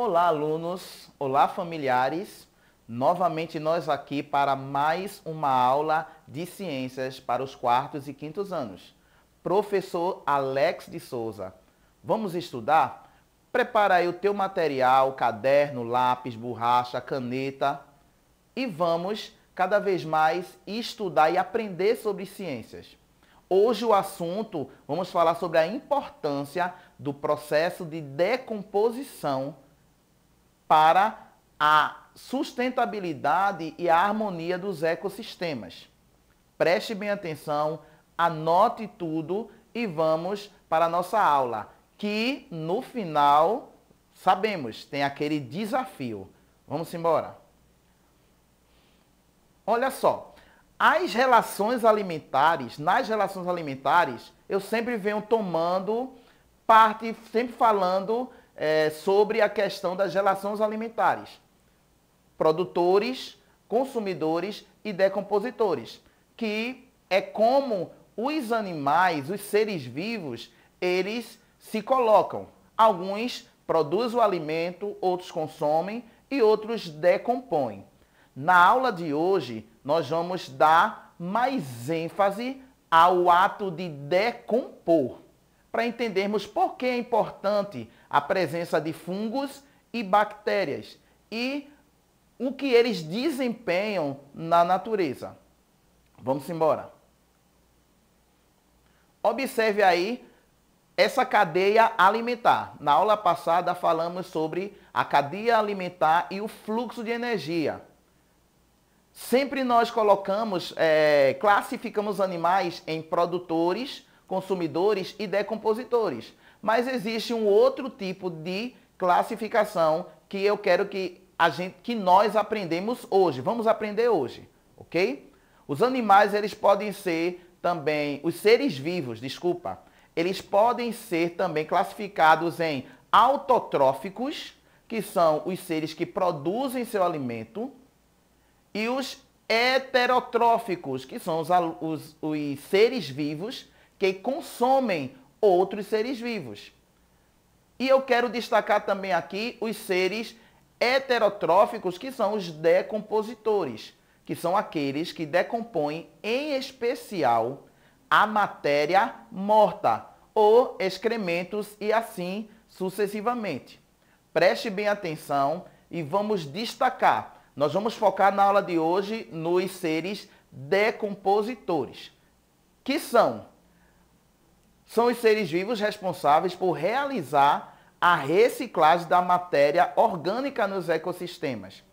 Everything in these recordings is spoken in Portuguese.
Olá, alunos! Olá, familiares! Novamente nós aqui para mais uma aula de ciências para os quartos e quintos anos. Professor Alex de Souza. Vamos estudar? Prepara aí o teu material, caderno, lápis, borracha, caneta e vamos cada vez mais estudar e aprender sobre ciências. Hoje o assunto, vamos falar sobre a importância do processo de decomposição para a sustentabilidade e a harmonia dos ecossistemas. Preste bem atenção, anote tudo e vamos para a nossa aula, que no final, sabemos, tem aquele desafio. Vamos embora. Olha só, as relações alimentares, nas relações alimentares, eu sempre venho tomando parte, sempre falando é, sobre a questão das relações alimentares. Produtores, consumidores e decompositores, que é como os animais, os seres vivos, eles se colocam. Alguns produzem o alimento, outros consomem e outros decompõem. Na aula de hoje, nós vamos dar mais ênfase ao ato de decompor para entendermos por que é importante a presença de fungos e bactérias e o que eles desempenham na natureza. Vamos embora. Observe aí essa cadeia alimentar. Na aula passada falamos sobre a cadeia alimentar e o fluxo de energia. Sempre nós colocamos, é, classificamos animais em produtores consumidores e decompositores. Mas existe um outro tipo de classificação que eu quero que a gente que nós aprendemos hoje. Vamos aprender hoje, OK? Os animais eles podem ser também os seres vivos, desculpa. Eles podem ser também classificados em autotróficos, que são os seres que produzem seu alimento, e os heterotróficos, que são os, os, os seres vivos que consomem outros seres vivos. E eu quero destacar também aqui os seres heterotróficos, que são os decompositores, que são aqueles que decompõem, em especial, a matéria morta ou excrementos e assim sucessivamente. Preste bem atenção e vamos destacar. Nós vamos focar na aula de hoje nos seres decompositores, que são são os seres vivos responsáveis por realizar a reciclagem da matéria orgânica nos ecossistemas.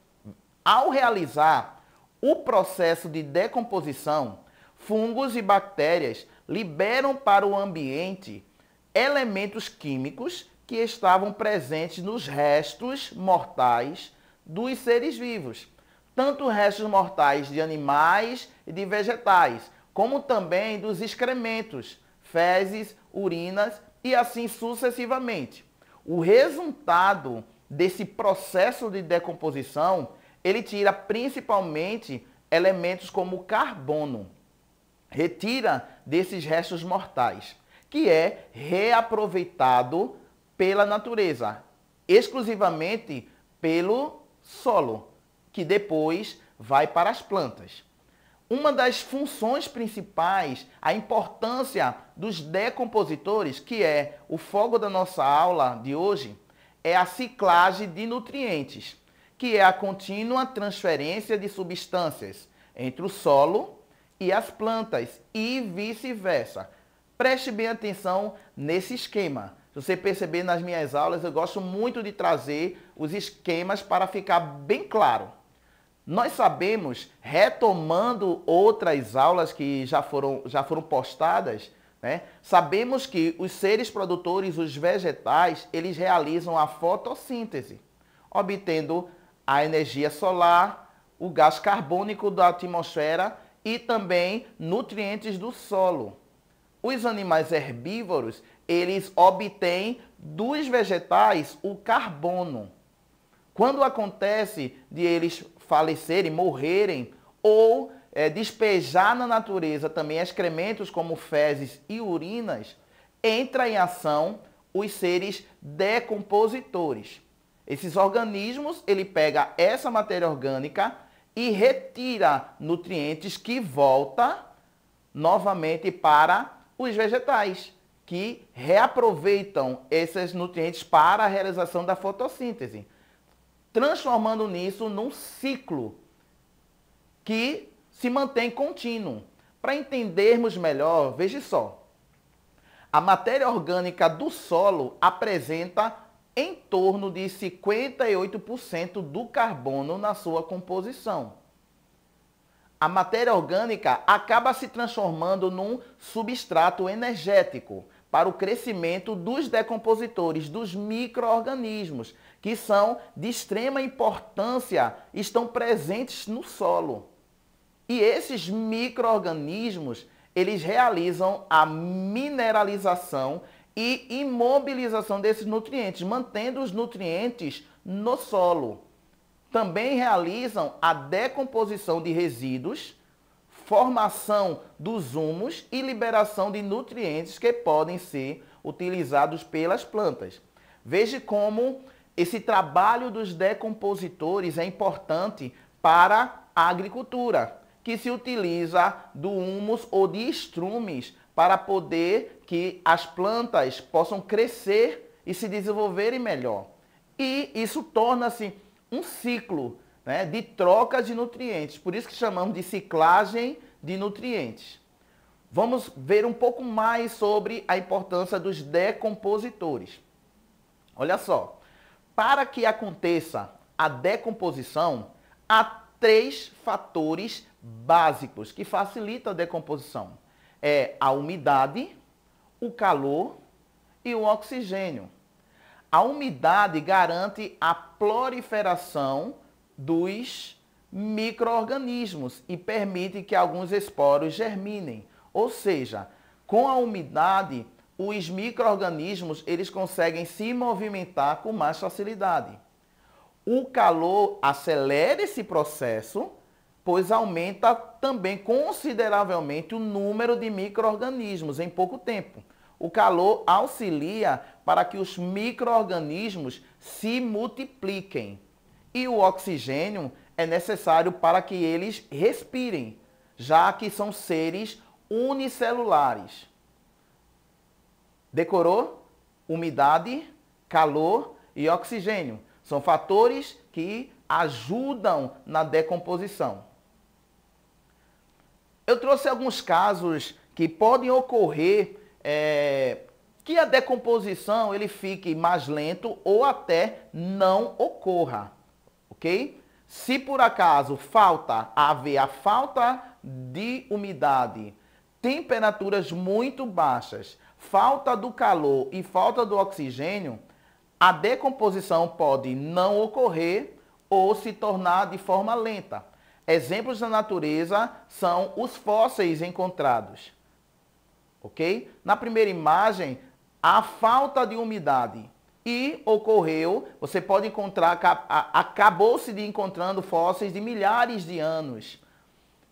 Ao realizar o processo de decomposição, fungos e bactérias liberam para o ambiente elementos químicos que estavam presentes nos restos mortais dos seres vivos, tanto restos mortais de animais e de vegetais, como também dos excrementos fezes, urinas e assim sucessivamente. O resultado desse processo de decomposição, ele tira principalmente elementos como carbono. Retira desses restos mortais, que é reaproveitado pela natureza, exclusivamente pelo solo, que depois vai para as plantas uma das funções principais, a importância dos decompositores, que é o fogo da nossa aula de hoje, é a ciclagem de nutrientes, que é a contínua transferência de substâncias entre o solo e as plantas e vice-versa. Preste bem atenção nesse esquema. Se você perceber nas minhas aulas, eu gosto muito de trazer os esquemas para ficar bem claro. Nós sabemos, retomando outras aulas que já foram, já foram postadas, né? sabemos que os seres produtores, os vegetais, eles realizam a fotossíntese, obtendo a energia solar, o gás carbônico da atmosfera e também nutrientes do solo. Os animais herbívoros, eles obtêm dos vegetais o carbono. Quando acontece de eles falecerem, morrerem, ou é, despejar na natureza também excrementos como fezes e urinas, entra em ação os seres decompositores. Esses organismos, ele pega essa matéria orgânica e retira nutrientes que volta novamente para os vegetais, que reaproveitam esses nutrientes para a realização da fotossíntese transformando nisso num ciclo que se mantém contínuo. Para entendermos melhor, veja só. A matéria orgânica do solo apresenta em torno de 58% do carbono na sua composição. A matéria orgânica acaba se transformando num substrato energético, para o crescimento dos decompositores, dos micro-organismos, que são de extrema importância, estão presentes no solo. E esses micro-organismos, eles realizam a mineralização e imobilização desses nutrientes, mantendo os nutrientes no solo. Também realizam a decomposição de resíduos, formação dos humos e liberação de nutrientes que podem ser utilizados pelas plantas. Veja como esse trabalho dos decompositores é importante para a agricultura, que se utiliza do humus ou de estrumes para poder que as plantas possam crescer e se desenvolverem melhor. E isso torna-se um ciclo né, de troca de nutrientes. Por isso que chamamos de ciclagem de nutrientes. Vamos ver um pouco mais sobre a importância dos decompositores. Olha só, para que aconteça a decomposição, há três fatores básicos que facilitam a decomposição. É a umidade, o calor e o oxigênio. A umidade garante a proliferação dos microorganismos e permite que alguns esporos germinem. Ou seja, com a umidade, os microorganismos eles conseguem se movimentar com mais facilidade. O calor acelera esse processo, pois aumenta também consideravelmente o número de microorganismos em pouco tempo. O calor auxilia para que os microorganismos se multipliquem. E o oxigênio é necessário para que eles respirem, já que são seres unicelulares. Decorou? Umidade, calor e oxigênio são fatores que ajudam na decomposição. Eu trouxe alguns casos que podem ocorrer é, que a decomposição ele fique mais lento ou até não ocorra ok? Se por acaso falta haver a falta de umidade, temperaturas muito baixas, falta do calor e falta do oxigênio, a decomposição pode não ocorrer ou se tornar de forma lenta. Exemplos da natureza são os fósseis encontrados. Ok? Na primeira imagem, a falta de umidade e ocorreu, você pode encontrar, acabou-se de encontrando fósseis de milhares de anos.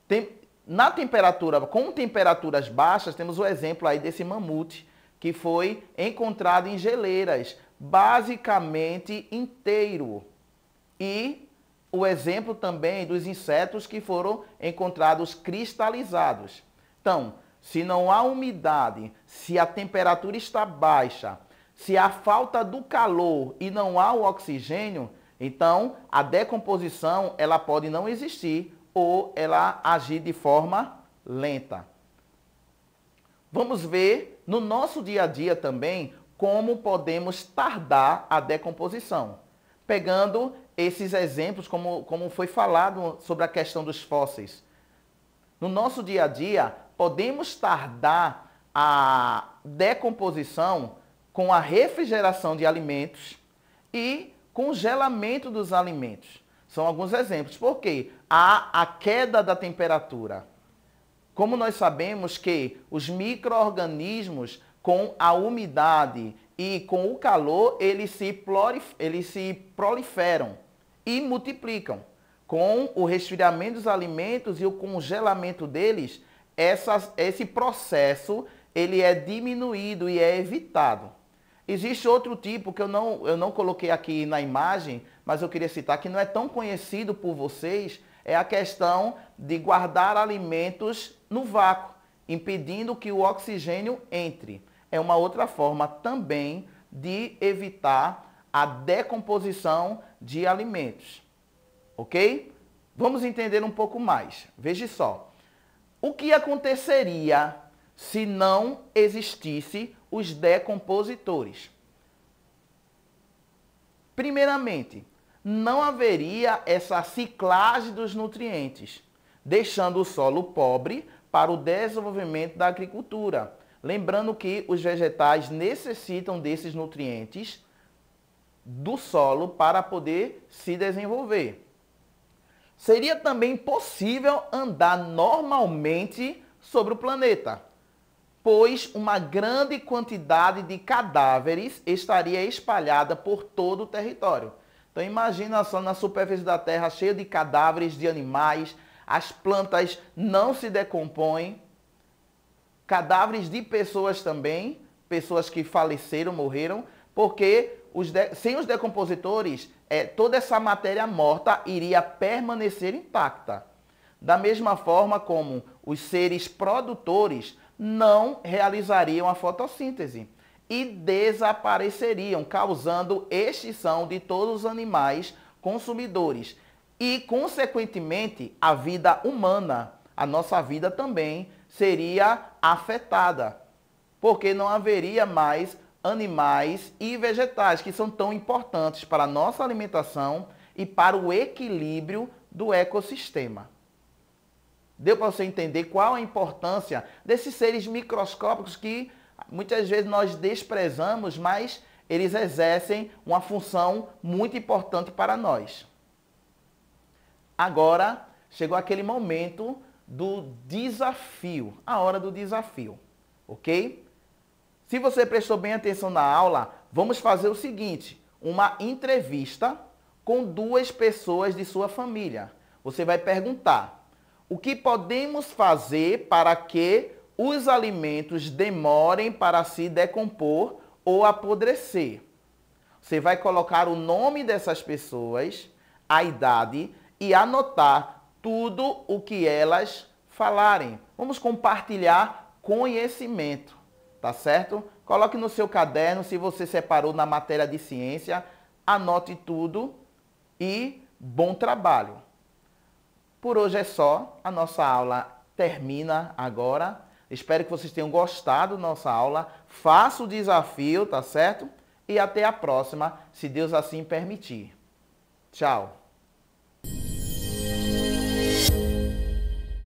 Tem, na temperatura, com temperaturas baixas, temos o exemplo aí desse mamute, que foi encontrado em geleiras, basicamente inteiro. E o exemplo também dos insetos que foram encontrados cristalizados. Então, se não há umidade, se a temperatura está baixa, se há falta do calor e não há o oxigênio, então a decomposição ela pode não existir ou ela agir de forma lenta. Vamos ver no nosso dia a dia também como podemos tardar a decomposição. Pegando esses exemplos, como, como foi falado sobre a questão dos fósseis. No nosso dia a dia, podemos tardar a decomposição com a refrigeração de alimentos e congelamento dos alimentos. São alguns exemplos. Por quê? Há a queda da temperatura. Como nós sabemos que os micro-organismos, com a umidade e com o calor, eles se, eles se proliferam e multiplicam. Com o resfriamento dos alimentos e o congelamento deles, essas, esse processo ele é diminuído e é evitado. Existe outro tipo que eu não, eu não coloquei aqui na imagem, mas eu queria citar, que não é tão conhecido por vocês, é a questão de guardar alimentos no vácuo, impedindo que o oxigênio entre. É uma outra forma também de evitar a decomposição de alimentos. Ok? Vamos entender um pouco mais. Veja só. O que aconteceria se não existisse os decompositores. Primeiramente, não haveria essa ciclagem dos nutrientes, deixando o solo pobre para o desenvolvimento da agricultura. Lembrando que os vegetais necessitam desses nutrientes do solo para poder se desenvolver. Seria também possível andar normalmente sobre o planeta, pois uma grande quantidade de cadáveres estaria espalhada por todo o território. Então imagina só na superfície da Terra cheia de cadáveres de animais, as plantas não se decompõem, cadáveres de pessoas também, pessoas que faleceram, morreram, porque os de... sem os decompositores, é, toda essa matéria morta iria permanecer intacta. Da mesma forma como os seres produtores não realizariam a fotossíntese e desapareceriam, causando extinção de todos os animais consumidores e, consequentemente, a vida humana, a nossa vida também seria afetada, porque não haveria mais animais e vegetais que são tão importantes para a nossa alimentação e para o equilíbrio do ecossistema. Deu para você entender qual a importância desses seres microscópicos que muitas vezes nós desprezamos, mas eles exercem uma função muito importante para nós. Agora chegou aquele momento do desafio, a hora do desafio, ok? Se você prestou bem atenção na aula, vamos fazer o seguinte: uma entrevista com duas pessoas de sua família. Você vai perguntar o que podemos fazer para que os alimentos demorem para se decompor ou apodrecer? Você vai colocar o nome dessas pessoas, a idade e anotar tudo o que elas falarem. Vamos compartilhar conhecimento, tá certo? Coloque no seu caderno, se você separou na matéria de ciência, anote tudo e bom trabalho. Por hoje é só. A nossa aula termina agora. Espero que vocês tenham gostado da nossa aula. Faça o desafio, tá certo? E até a próxima, se Deus assim permitir. Tchau.